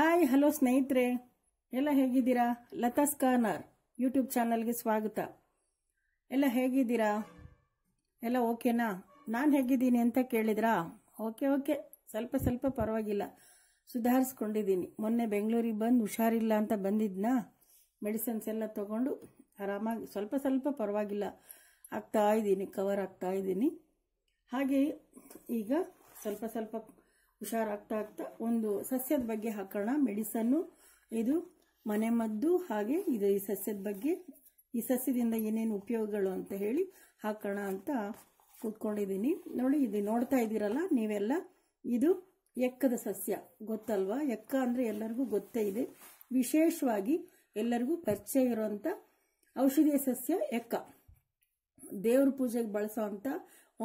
hi hello ಸ್ನೇಹಿತರೆ ಎಲ್ಲ ಹೇಗಿದ್ದೀರಾ ಲತಾಸ್ ಕಾರ್ನರ್ ಯೂಟ್ಯೂಬ್ ಚಾನಲ್ಗೆ ಸ್ವಾಗತ ಎಲ್ಲ ಹೇಗಿದ್ದೀರಾ ಎಲ್ಲ ಓಕೆನಾ ನಾನು ಹೇಗಿದ್ದೀನಿ ಅಂತ ಕೇಳಿದ್ರಾ ಓಕೆ ಓಕೆ ಸ್ವಲ್ಪ ಸ್ವಲ್ಪ ಪರವಾಗಿಲ್ಲ ಸುಧಾರಿಸ್ಕೊಂಡಿದ್ದೀನಿ ಮೊನ್ನೆ ಬೆಂಗಳೂರಿಗೆ ಬಂದು ಹುಷಾರಿಲ್ಲ ಅಂತ ಬಂದಿದ್ನಾ ಮೆಡಿಸನ್ಸ್ ಎಲ್ಲ ತೊಗೊಂಡು ಆರಾಮಾಗಿ ಸ್ವಲ್ಪ ಸ್ವಲ್ಪ ಪರವಾಗಿಲ್ಲ ಆಗ್ತಾ ಇದ್ದೀನಿ ಕವರ್ ಆಗ್ತಾ ಇದ್ದೀನಿ ಹಾಗೆ ಈಗ ಸ್ವಲ್ಪ ಸ್ವಲ್ಪ ಹುಷಾರಾಗ್ತಾ ಆಗ್ತಾ ಒಂದು ಸಸ್ಯದ ಬಗ್ಗೆ ಹಾಕೋಣ ಮೆಡಿಸನ್ನು ಇದು ಮನೆಮದ್ದು ಹಾಗೆ ಇದು ಈ ಸಸ್ಯದ ಬಗ್ಗೆ ಈ ಸಸ್ಯದಿಂದ ಏನೇನು ಉಪಯೋಗಗಳು ಅಂತ ಹೇಳಿ ಹಾಕೋಣ ಅಂತ ಕೂತ್ಕೊಂಡಿದ್ದೀನಿ ನೋಡಿ ಇದು ನೋಡ್ತಾ ಇದ್ದೀರಲ್ಲ ನೀವೆಲ್ಲ ಇದು ಎಕ್ಕದ ಸಸ್ಯ ಗೊತ್ತಲ್ವಾ ಎಕ್ಕ ಅಂದರೆ ಎಲ್ಲರಿಗೂ ಗೊತ್ತೇ ಇದೆ ವಿಶೇಷವಾಗಿ ಎಲ್ಲರಿಗೂ ಪರಿಚಯ ಇರುವಂಥ ಔಷಧೀಯ ಸಸ್ಯ ಎಕ್ಕ ದೇವ್ರ ಪೂಜೆಗೆ ಬಳಸೋ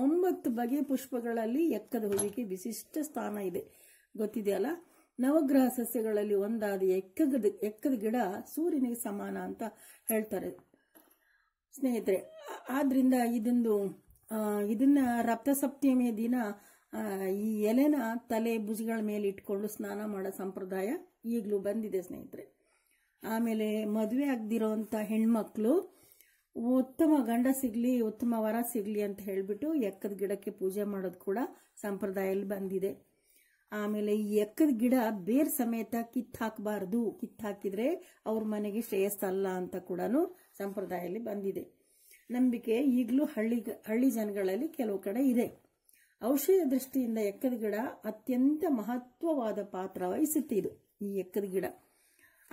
ಒಂಬತ್ತು ಬಗೆಯ ಪುಷ್ಪಗಳಲ್ಲಿ ಎಕ್ಕದ ಹೂವಿಗೆ ವಿಶಿಷ್ಟ ಸ್ಥಾನ ಇದೆ ಗೊತ್ತಿದೆಯಲ್ಲ ನವಗ್ರಹ ಸಸ್ಯಗಳಲ್ಲಿ ಒಂದಾದ ಎಕ್ಕದ ಎಕ್ಕದ ಗಿಡ ಸೂರ್ಯನಿಗೆ ಸಮಾನ ಅಂತ ಹೇಳ್ತಾರೆ ಸ್ನೇಹಿತರೆ ಆದ್ರಿಂದ ಇದೊಂದು ಇದನ್ನ ರಪ್ತಸಪ್ತಮಿ ದಿನ ಈ ಎಲೆನ ತಲೆ ಭುಜಗಳ ಮೇಲೆ ಇಟ್ಕೊಂಡು ಸ್ನಾನ ಮಾಡೋ ಸಂಪ್ರದಾಯ ಈಗಲೂ ಬಂದಿದೆ ಸ್ನೇಹಿತರೆ ಆಮೇಲೆ ಮದುವೆ ಆಗದಿರೋಂಥ ಹೆಣ್ಮಕ್ಳು ಉತ್ತಮ ಗಂಡ ಸಿಗ್ಲಿ ಉತ್ತಮ ವರ ಸಿಗ್ಲಿ ಅಂತ ಹೇಳಿಬಿಟ್ಟು ಎಕ್ಕದ ಗಿಡಕ್ಕೆ ಪೂಜೆ ಮಾಡೋದು ಕೂಡ ಸಂಪ್ರದಾಯದಲ್ಲಿ ಬಂದಿದೆ ಆಮೇಲೆ ಈ ಎಕ್ಕದ ಗಿಡ ಬೇರ್ ಸಮೇತ ಕಿತ್ತು ಕಿತ್ತಾಕಿದ್ರೆ ಅವ್ರ ಮನೆಗೆ ಶ್ರೇಯಸ್ಸಲ್ಲ ಅಂತ ಕೂಡ ಸಂಪ್ರದಾಯದಲ್ಲಿ ಬಂದಿದೆ ನಂಬಿಕೆ ಈಗಲೂ ಹಳ್ಳಿ ಹಳ್ಳಿ ಜನಗಳಲ್ಲಿ ಕೆಲವು ಕಡೆ ಇದೆ ಔಷಧ ದೃಷ್ಟಿಯಿಂದ ಎಕ್ಕದ ಗಿಡ ಅತ್ಯಂತ ಮಹತ್ವವಾದ ಪಾತ್ರ ವಹಿಸುತ್ತೆ ಇದು ಈ ಎಕ್ಕದ ಗಿಡ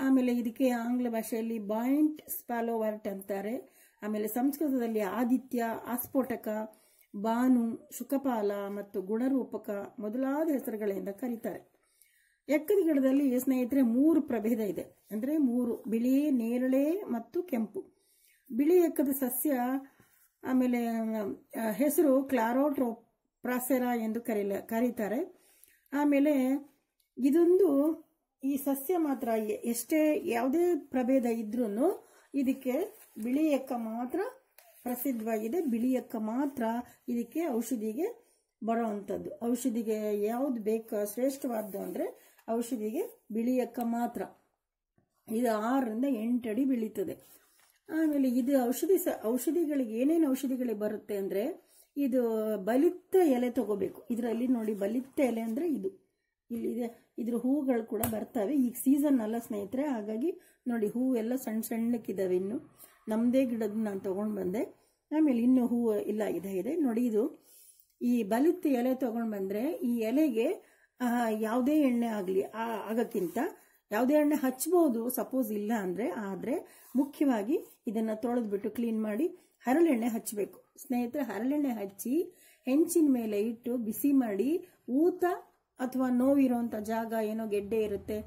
ಆಮೇಲೆ ಇದಕ್ಕೆ ಆಂಗ್ಲ ಭಾಷೆಯಲ್ಲಿ ಬಾಯಿಂಟ್ ಸ್ಪಾಲೋವರ್ಟ್ ಅಂತಾರೆ ಆಮೇಲೆ ಸಂಸ್ಕೃತದಲ್ಲಿ ಆದಿತ್ಯ ಆಸ್ಫೋಟಕ ಬಾನು ಶುಕಪಾಲ ಮತ್ತು ಗುಣರೂಪಕ ಮೊದಲಾದ ಹೆಸರುಗಳಿಂದ ಕರೀತಾರೆ ಎಕ್ಕದಿಗಡದಲ್ಲಿ ಸ್ನೇಹಿತರೆ ಮೂರು ಪ್ರಭೇದ ಇದೆ ಅಂದರೆ ಮೂರು ಬಿಳಿ ನೇರಳೆ ಮತ್ತು ಕೆಂಪು ಬಿಳಿ ಎಕ್ಕದ ಸಸ್ಯ ಆಮೇಲೆ ಹೆಸರು ಕ್ಲಾರೋಟ್ರೋ ಪ್ರಾಸೆರಾ ಎಂದು ಕರೀಲ ಕರೀತಾರೆ ಆಮೇಲೆ ಇದೊಂದು ಈ ಸಸ್ಯ ಮಾತ್ರ ಎಷ್ಟೇ ಯಾವುದೇ ಪ್ರಭೇದ ಇದ್ರೂ ಇದಕ್ಕೆ ಬಿಳಿ ಎಕ್ಕ ಮಾತ್ರ ಪ್ರಸಿದ್ಧವಾಗಿದೆ ಬಿಳಿ ಎಕ್ಕ ಮಾತ್ರ ಇದಕ್ಕೆ ಔಷಧಿಗೆ ಬರೋ ಔಷಧಿಗೆ ಯಾವುದು ಬೇಕು ಶ್ರೇಷ್ಠವಾದ್ದು ಅಂದರೆ ಔಷಧಿಗೆ ಬಿಳಿ ಎಕ್ಕ ಮಾತ್ರ ಇದು ಆರರಿಂದ ಎಂಟು ಅಡಿ ಬೀಳುತ್ತದೆ ಆಮೇಲೆ ಇದು ಔಷಧಿ ಸ ಔಷಧಿಗಳಿಗೆ ಏನೇನು ಔಷಧಿಗಳಿಗೆ ಬರುತ್ತೆ ಅಂದರೆ ಇದು ಬಲಿತ ಎಲೆ ತಗೋಬೇಕು ಇದರಲ್ಲಿ ನೋಡಿ ಬಲಿತ ಎಲೆ ಅಂದರೆ ಇದು ಇಲ್ಲಿ ಇದ್ರ ಹೂಗಳು ಕೂಡ ಬರ್ತವೆ ಈಗ ಸೀಸನ್ ಅಲ್ಲ ಸ್ನೇಹಿತರೆ ಹಾಗಾಗಿ ನೋಡಿ ಹೂ ಎಲ್ಲ ಸಣ್ಣ ಸಣ್ಣಕ್ಕಿದ್ದಾವೆ ಇನ್ನು ನಮ್ಮದೇ ಗಿಡದ ನಾನು ತೊಗೊಂಡು ಬಂದೆ ಆಮೇಲೆ ಇನ್ನೂ ಹೂ ಇಲ್ಲ ಇದೆ ಇದೆ ನೋಡಿ ಇದು ಈ ಬಲಿತ ಎಲೆ ತೊಗೊಂಡು ಬಂದರೆ ಈ ಎಲೆಗೆ ಯಾವುದೇ ಎಣ್ಣೆ ಆಗಲಿ ಆಗೋಕ್ಕಿಂತ ಯಾವುದೇ ಎಣ್ಣೆ ಹಚ್ಬೋದು ಸಪೋಸ್ ಇಲ್ಲ ಅಂದರೆ ಆದರೆ ಮುಖ್ಯವಾಗಿ ಇದನ್ನು ತೊಳೆದ್ಬಿಟ್ಟು ಕ್ಲೀನ್ ಮಾಡಿ ಹರಳೆಣ್ಣೆ ಹಚ್ಚಬೇಕು ಸ್ನೇಹಿತರೆ ಹರಳೆಣ್ಣೆ ಹಚ್ಚಿ ಹೆಂಚಿನ ಮೇಲೆ ಇಟ್ಟು ಬಿಸಿ ಮಾಡಿ ಊತ ಅಥವಾ ನೋವಿರೋಂಥ ಜಾಗ ಏನೋ ಗೆಡ್ಡೆ ಇರುತ್ತೆ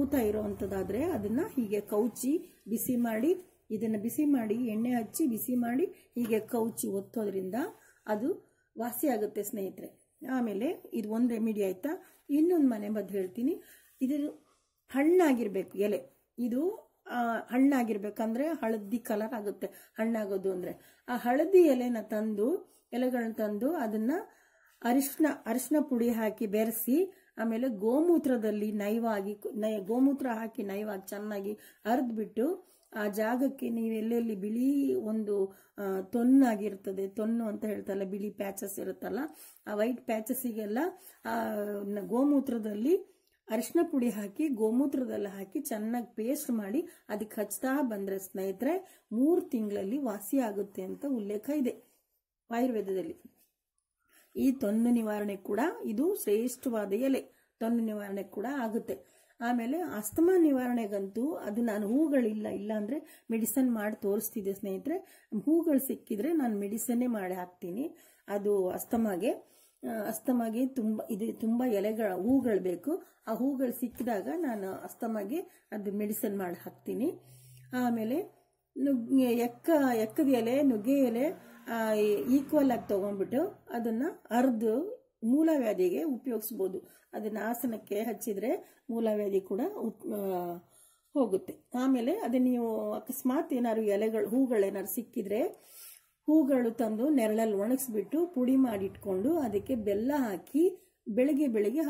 ಊತ ಇರೋವಂಥದ್ದಾದರೆ ಅದನ್ನು ಹೀಗೆ ಕೌಚಿ ಬಿಸಿ ಮಾಡಿ ಇದನ್ನು ಬಿಸಿ ಮಾಡಿ ಎಣ್ಣೆ ಹಚ್ಚಿ ಬಿಸಿ ಮಾಡಿ ಹೀಗೆ ಕೌಚಿ ಒತ್ತೋದ್ರಿಂದ ಅದು ವಾಸಿ ಆಗುತ್ತೆ ಸ್ನೇಹಿತರೆ ಆಮೇಲೆ ಇದು ಒಂದು ರೆಮಿಡಿ ಆಯಿತಾ ಇನ್ನೊಂದು ಮನೆ ಮದ್ದು ಹೇಳ್ತೀನಿ ಇದು ಹಣ್ಣಾಗಿರಬೇಕು ಎಲೆ ಇದು ಹಣ್ಣಾಗಿರ್ಬೇಕಂದ್ರೆ ಹಳದಿ ಕಲರ್ ಆಗುತ್ತೆ ಹಣ್ಣಾಗೋದು ಅಂದರೆ ಆ ಹಳದಿ ಎಲೆನ ತಂದು ಎಲೆಗಳನ್ನ ತಂದು ಅದನ್ನು ಅರಿಶಿನ ಅರಿಶಿನ ಪುಡಿ ಹಾಕಿ ಬೆರೆಸಿ ಆಮೇಲೆ ಗೋಮೂತ್ರದಲ್ಲಿ ನೈವಾಗಿ ನೈ ಗೋಮೂತ್ರ ಹಾಕಿ ನೈವಾಗಿ ಚೆನ್ನಾಗಿ ಅರ್ದ್ಬಿಟ್ಟು ಆ ಜಾಗಕ್ಕೆ ನೀವು ಎಲ್ಲೆಲ್ಲಿ ಬಿಳಿ ಒಂದು ತೊನ್ನಾಗಿರ್ತದೆ ತೊನ್ನು ಅಂತ ಹೇಳ್ತಲ್ಲ ಬಿಳಿ ಪ್ಯಾಚಸ್ ಇರುತ್ತಲ್ಲ ಆ ವೈಟ್ ಪ್ಯಾಚಸ್ಸಿಗೆಲ್ಲ ಆ ಗೋಮೂತ್ರದಲ್ಲಿ ಅರಿಶಿನ ಪುಡಿ ಹಾಕಿ ಗೋಮೂತ್ರದಲ್ಲಿ ಹಾಕಿ ಚೆನ್ನಾಗಿ ಪೇಸ್ಟ್ ಮಾಡಿ ಅದಕ್ಕೆ ಹಚ್ತಾ ಬಂದ್ರೆ ಸ್ನೇಹಿತರೆ ಮೂರು ತಿಂಗಳಲ್ಲಿ ವಾಸಿ ಆಗುತ್ತೆ ಅಂತ ಉಲ್ಲೇಖ ಇದೆ ಆಯುರ್ವೇದದಲ್ಲಿ ಈ ತೊನ್ನು ನಿವಾರಣೆ ಕೂಡ ಇದು ಶ್ರೇಷ್ಠವಾದ ಎಲೆ ತೊನ್ನು ನಿವಾರಣೆ ಕೂಡ ಆಗುತ್ತೆ ಆಮೇಲೆ ಅಸ್ತಮಾ ನಿವಾರಣೆಗಂತೂ ಅದು ನಾನು ಹೂಗಳಿಲ್ಲ ಇಲ್ಲ ಅಂದರೆ ಮೆಡಿಸನ್ ಮಾಡಿ ತೋರಿಸ್ತಿದ್ದೆ ಸ್ನೇಹಿತರೆ ಹೂಗಳು ಸಿಕ್ಕಿದ್ರೆ ನಾನು ಮೆಡಿಸನ್ನೇ ಮಾಡಿ ಹಾಕ್ತೀನಿ ಅದು ಅಸ್ತಮಾಗೆ ಅಸ್ತಮಾಗೆ ತುಂಬ ಇದು ತುಂಬ ಎಲೆಗಳ ಹೂಗಳು ಬೇಕು ಆ ಹೂಗಳು ಸಿಕ್ಕಿದಾಗ ನಾನು ಅಸ್ತಮಾಗೆ ಅದು ಮೆಡಿಸನ್ ಮಾಡಿ ಹಾಕ್ತೀನಿ ಆಮೇಲೆ ನುಗ್ಗೆ ಎಕ್ಕ ಎಕ್ಕದ ಎಲೆ ನುಗ್ಗೆ ಎಲೆ ಈಕ್ವಲ್ ಆಗಿ ತೊಗೊಂಡ್ಬಿಟ್ಟು ಅದನ್ನು ಅರ್ದು ಮೂಲವ್ಯಾಧಿಗೆ ಉಪಯೋಗಿಸ್ಬೋದು ಅದನ್ನು ಆಸನಕ್ಕೆ ಹಚ್ಚಿದರೆ ಮೂಲವ್ಯಾಧಿ ಕೂಡ ಹೋಗುತ್ತೆ ಆಮೇಲೆ ಅದನ್ನು ನೀವು ಅಕಸ್ಮಾತ್ ಏನಾದ್ರು ಎಲೆಗಳು ಹೂಗಳೇನಾದ್ರು ಸಿಕ್ಕಿದ್ರೆ ಹೂಗಳು ತಂದು ನೆರಳಲ್ಲಿ ಒಣಗಿಸ್ಬಿಟ್ಟು ಪುಡಿ ಮಾಡಿಟ್ಕೊಂಡು ಅದಕ್ಕೆ ಬೆಲ್ಲ ಹಾಕಿ ಬೆಳಿಗ್ಗೆ ಬೆಳಿಗ್ಗೆ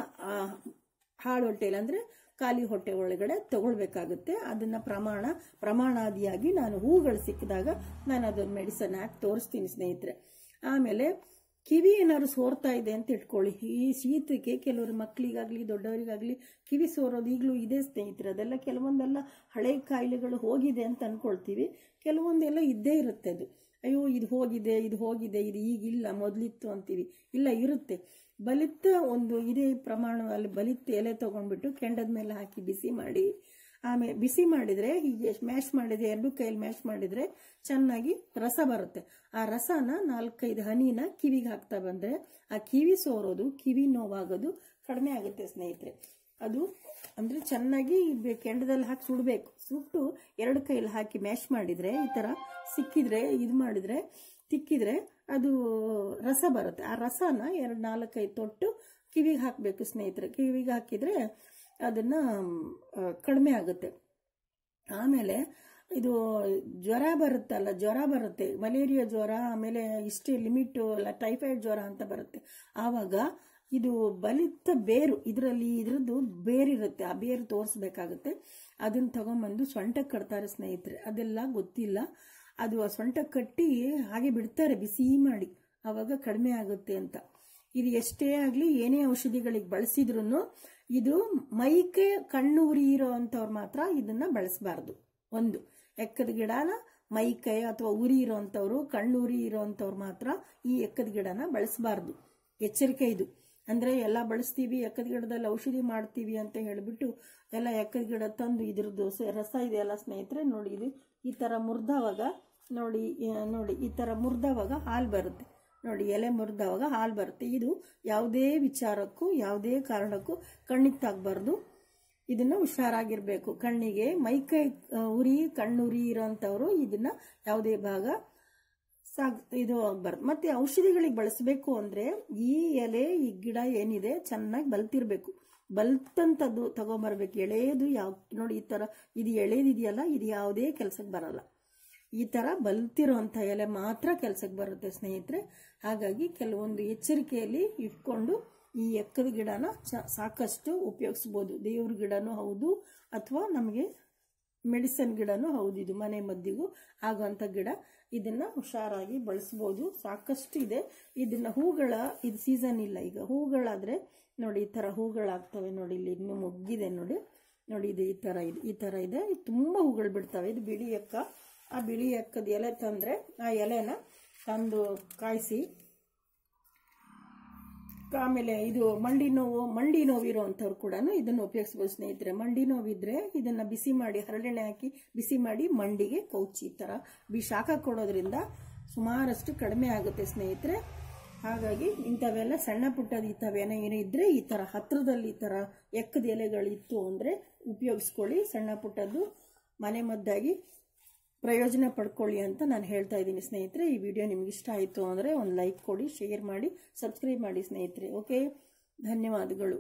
ಹಾಳು ಹೊಟ್ಟೆಯಲ್ಲಿ ಅಂದರೆ ಖಾಲಿ ಹೊಟ್ಟೆ ಒಳಗಡೆ ತಗೊಳ್ಬೇಕಾಗುತ್ತೆ ಅದನ್ನು ಪ್ರಮಾಣ ಪ್ರಮಾಣಾದಿಯಾಗಿ ನಾನು ಹೂಗಳು ಸಿಕ್ಕಿದಾಗ ನಾನು ಅದನ್ನು ಮೆಡಿಸನ್ ಹಾಕಿ ತೋರಿಸ್ತೀನಿ ಸ್ನೇಹಿತರೆ ಆಮೇಲೆ ಕಿವಿ ಏನಾದ್ರು ಸೋರ್ತಾ ಇದೆ ಅಂತ ಇಟ್ಕೊಳ್ಳಿ ಈ ಶೀತಕ್ಕೆ ಕೆಲವರು ಮಕ್ಕಳಿಗಾಗ್ಲಿ ದೊಡ್ಡವರಿಗಾಗ್ಲಿ ಕಿವಿ ಸೋರೋದು ಈಗಲೂ ಇದೆ ಸ್ನೇಹಿತರೆ ಅದೆಲ್ಲ ಕೆಲವೊಂದೆಲ್ಲ ಹಳೆ ಕಾಯಿಲೆಗಳು ಹೋಗಿದೆ ಅಂತ ಅಂದ್ಕೊಳ್ತೀವಿ ಕೆಲವೊಂದೆಲ್ಲ ಇದ್ದೇ ಇರುತ್ತೆ ಅದು ಅಯ್ಯೋ ಇದು ಹೋಗಿದೆ ಇದು ಹೋಗಿದೆ ಇದು ಈಗಿಲ್ಲ ಮೊದಲಿತ್ತು ಅಂತೀವಿ ಇಲ್ಲ ಇರುತ್ತೆ ಬಲಿತ ಒಂದು ಇದೇ ಪ್ರಮಾಣದಲ್ಲಿ ಬಲಿತ ಎಲೆ ತೊಗೊಂಡ್ಬಿಟ್ಟು ಕೆಂಡದ ಮೇಲೆ ಹಾಕಿ ಬಿಸಿ ಮಾಡಿ ಆಮೇಲೆ ಬಿಸಿ ಮಾಡಿದರೆ ಹೀಗೆ ಮ್ಯಾಶ್ ಮಾಡಿದರೆ ಎರಡು ಕೈಯಲ್ಲಿ ಮ್ಯಾಶ್ ಮಾಡಿದರೆ ಚೆನ್ನಾಗಿ ರಸ ಬರುತ್ತೆ ಆ ರಸನ ನಾಲ್ಕೈದು ಹನಿನ ಕಿವಿಗೆ ಹಾಕ್ತಾ ಬಂದರೆ ಆ ಕಿವಿ ಸೋರೋದು ಕಿವಿ ನೋವಾಗೋದು ಕಡಿಮೆ ಆಗುತ್ತೆ ಸ್ನೇಹಿತರೆ ಅದು ಅಂದರೆ ಚೆನ್ನಾಗಿ ಕೆಂಡದಲ್ಲಿ ಹಾಕಿ ಸುಡಬೇಕು ಸುಟ್ಟು ಎರಡು ಕೈಯಲ್ಲಿ ಹಾಕಿ ಮ್ಯಾಶ್ ಮಾಡಿದರೆ ಈ ಥರ ಸಿಕ್ಕಿದರೆ ಇದು ಮಾಡಿದರೆ ತಿಕ್ಕಿದರೆ ಅದು ರಸ ಬರುತ್ತೆ ಆ ರಸನ ಎರಡು ನಾಲ್ಕೈದು ತೊಟ್ಟು ಕಿವಿಗೆ ಹಾಕಬೇಕು ಸ್ನೇಹಿತರೆ ಕಿವಿಗೆ ಹಾಕಿದರೆ ಅದನ್ನು ಕಡಿಮೆ ಆಗುತ್ತೆ ಆಮೇಲೆ ಇದು ಜ್ವರ ಬರುತ್ತಲ್ಲ ಜ್ವರ ಬರುತ್ತೆ ಮಲೇರಿಯಾ ಜ್ವರ ಆಮೇಲೆ ಇಷ್ಟೇ ಲಿಮಿಟ್ ಅಲ್ಲ ಟೈಫಾಯ್ಡ್ ಜ್ವರ ಅಂತ ಬರುತ್ತೆ ಆವಾಗ ಇದು ಬಲಿತ ಬೇರು ಇದರಲ್ಲಿ ಇದ್ರದ್ದು ಬೇರಿರುತ್ತೆ ಆ ಬೇರು ತೋರಿಸ್ಬೇಕಾಗುತ್ತೆ ಅದನ್ನು ತಗೊಂಬಂದು ಸೊಂಟಕ್ಕೆ ಕಟ್ತಾರೆ ಸ್ನೇಹಿತರೆ ಅದೆಲ್ಲ ಗೊತ್ತಿಲ್ಲ ಅದು ಆ ಸೊಂಟ ಕಟ್ಟಿ ಹಾಗೆ ಬಿಡ್ತಾರೆ ಬಿಸಿ ಮಾಡಿ ಅವಾಗ ಕಡಿಮೆ ಆಗುತ್ತೆ ಅಂತ ಇದು ಎಷ್ಟೇ ಆಗಲಿ ಏನೇ ಔಷಧಿಗಳಿಗೆ ಬಳಸಿದ್ರು ಇದು ಮೈಕೆ ಕಣ್ಣು ಉರಿ ಇರೋವಂಥವ್ರು ಮಾತ್ರ ಇದನ್ನ ಬಳಸಬಾರ್ದು ಒಂದು ಎಕ್ಕದ ಗಿಡನ ಕೈ ಅಥವಾ ಉರಿ ಇರೋವಂಥವ್ರು ಕಣ್ಣು ಉರಿ ಇರೋವಂಥವ್ರು ಮಾತ್ರ ಈ ಎಕ್ಕದ ಗಿಡನ ಬಳಸಬಾರ್ದು ಎಚ್ಚರಿಕೆ ಇದು ಅಂದರೆ ಎಲ್ಲ ಬಳಸ್ತೀವಿ ಎಕ್ಕದ ಗಿಡದಲ್ಲಿ ಔಷಧಿ ಮಾಡ್ತೀವಿ ಅಂತ ಹೇಳಿಬಿಟ್ಟು ಎಲ್ಲ ಎಕ್ಕದ ಗಿಡ ತಂದು ಇದ್ರದ್ದು ರಸ ಇದೆಯಲ್ಲ ಸ್ನೇಹಿತರೆ ನೋಡಿ ಇದು ಈ ಥರ ಮುರಿದವಾಗ ನೋಡಿ ನೋಡಿ ಈ ಥರ ಮುರಿದವಾಗ ಹಾಲು ಬರುತ್ತೆ ನೋಡಿ ಎಲೆ ಮುರಿದವಾಗ ಹಾಲು ಬರುತ್ತೆ ಇದು ಯಾವುದೇ ವಿಚಾರಕ್ಕೂ ಯಾವುದೇ ಕಾರಣಕ್ಕೂ ಕಣ್ಣಿಗೆ ತಾಗಬಾರ್ದು ಇದನ್ನು ಹುಷಾರಾಗಿರಬೇಕು ಕಣ್ಣಿಗೆ ಮೈಕೈ ಉರಿ ಕಣ್ಣುರಿ ಇರೋಂಥವ್ರು ಇದನ್ನು ಯಾವುದೇ ಭಾಗ ಸಾಗ್ ಇದು ಬರ್ ಮತ್ತೆ ಔಷಧಿಗಳಿಗೆ ಬಳಸಬೇಕು ಅಂದ್ರೆ ಈ ಎಲೆ ಈ ಗಿಡ ಏನಿದೆ ಚೆನ್ನಾಗಿ ಬಲ್ತಿರ್ಬೇಕು ಬಲ್ತಂತದ್ದು ತಗೊಂಬರ್ಬೇಕು ಎಳೆದು ಯಾವ ನೋಡಿ ಈ ತರ ಇದು ಎಳೆದಿದೆಯಲ್ಲ ಇದು ಯಾವುದೇ ಕೆಲಸಕ್ಕೆ ಬರಲ್ಲ ಈ ತರ ಬಲ್ತಿರೋಂಥ ಎಲೆ ಮಾತ್ರ ಕೆಲ್ಸಕ್ಕೆ ಬರುತ್ತೆ ಸ್ನೇಹಿತರೆ ಹಾಗಾಗಿ ಕೆಲವೊಂದು ಎಚ್ಚರಿಕೆಯಲ್ಲಿ ಇಟ್ಕೊಂಡು ಈ ಎಕ್ಕದ ಗಿಡನ ಸಾಕಷ್ಟು ಉಪಯೋಗಿಸ್ಬೋದು ದೇವ್ರ ಗಿಡನೂ ಹೌದು ಅಥವಾ ನಮಗೆ ಮೆಡಿಸನ್ ಗಿಡನೂ ಹೌದು ಇದು ಮನೆ ಮದ್ದಿಗೂ ಆಗುವಂಥ ಗಿಡ ಇದನ್ನ ಹುಷಾರಾಗಿ ಬಳಸ್ಬೋದು ಸಾಕಷ್ಟು ಇದೆ ಇದನ್ನ ಹೂಗಳ ಇದು ಸೀಸನ್ ಇಲ್ಲ ಈಗ ಹೂಗಳಾದ್ರೆ ನೋಡಿ ಈ ತರ ಹೂಗಳಾಗ್ತವೆ ನೋಡಿ ಇಲ್ಲಿ ಇನ್ನು ಮೊಗ್ಗಿದೆ ನೋಡಿ ನೋಡಿ ಇದು ಈ ತರ ಇದೆ ಈ ತರ ಇದೆ ತುಂಬಾ ಹೂಗಳು ಬಿಡ್ತವೆ ಇದು ಬಿಳಿ ಎಕ್ಕ ಆ ಬಿಳಿ ಎಕ್ಕದ ಎಲೆ ತಂದ್ರೆ ಆ ಎಲೆನ ತಂದು ಕಾಯಿಸಿ ಆಮೇಲೆ ಇದು ಮಂಡಿ ನೋವು ಮಂಡಿ ನೋವಿರೋ ಅಂಥವ್ರು ಕೂಡ ಇದನ್ನು ಉಪಯೋಗಿಸ್ಬೋದು ಸ್ನೇಹಿತರೆ ಮಂಡಿ ನೋವಿದ್ರೆ ಇದನ್ನು ಬಿಸಿ ಮಾಡಿ ಹರಳೆಣ್ಣೆ ಹಾಕಿ ಬಿಸಿ ಮಾಡಿ ಮಂಡಿಗೆ ಕೌಚಿ ಈ ಥರ ಬಿ ಶಾಖ ಕೊಡೋದ್ರಿಂದ ಸುಮಾರಷ್ಟು ಕಡಿಮೆ ಆಗುತ್ತೆ ಸ್ನೇಹಿತರೆ ಹಾಗಾಗಿ ಇಂಥವೆಲ್ಲ ಸಣ್ಣ ಪುಟ್ಟದ ಇಂಥವೇನೋ ಏನೋ ಇದ್ದರೆ ಈ ಥರ ಹತ್ತಿರದಲ್ಲಿ ಈ ಥರ ಎಕ್ಕದ ಎಲೆಗಳಿತ್ತು ಅಂದರೆ ಉಪಯೋಗಿಸ್ಕೊಳ್ಳಿ ಸಣ್ಣ ಪುಟ್ಟದ್ದು ಮನೆ ಮದ್ದಾಗಿ ಪ್ರಯೋಜನ ಪಡ್ಕೊಳ್ಳಿ ಅಂತ ನಾನು ಹೇಳ್ತಾ ಇದ್ದೀನಿ ಸ್ನೇಹಿತರೆ ಈ ವಿಡಿಯೋ ನಿಮ್ಗೆ ಇಷ್ಟ ಆಯಿತು ಅಂದರೆ ಒಂದು ಲೈಕ್ ಕೊಡಿ ಶೇರ್ ಮಾಡಿ ಸಬ್ಸ್ಕ್ರೈಬ್ ಮಾಡಿ ಸ್ನೇಹಿತರೆ ಓಕೆ ಧನ್ಯವಾದಗಳು